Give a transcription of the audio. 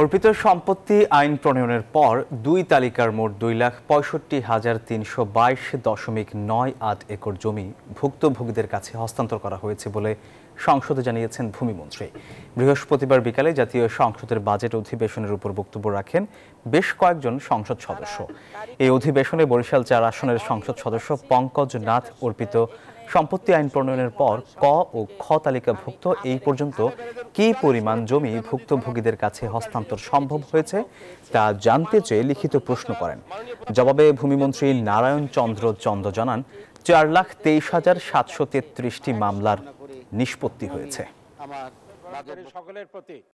অর্পিত সম্পত্তি আইন প্রণয়নের পর দুই তালিকার মোট দুই লাখ পঁয়ষট্টি হাজার তিনশো বাইশ দশমিক নয় আট একর জমি ভুক্তভোগীদের কাছে হস্তান্তর করা হয়েছে বলে সংসদে জানিয়েছেন ভূমিমন্ত্রী বৃহস্পতিবার বিকালে জাতীয় সংসদের বাজেট অধিবেশনের উপর বক্তব্য রাখেন বেশ কয়েকজন সংসদ সদস্য এই অধিবেশনে বরিশাল চার আসনের সংসদ সদস্য পঙ্কজ নাথ অর্পিত সম্পত্তি আইন প্রণয়নের পর ক ও খ তালিকাভুক্ত এই পর্যন্ত কি পরিমাণ জমি ভুক্তভোগীদের কাছে হস্তান্তর সম্ভব হয়েছে তা জানতে চেয়ে লিখিত প্রশ্ন করেন জবাবে ভূমিমন্ত্রী নারায়ণ চন্দ্র চন্দ জানান চার লাখ তেইশ হাজার সাতশো তেত্রিশটি মামলার নিষ্পত্তি হয়েছে সকলের প্রতি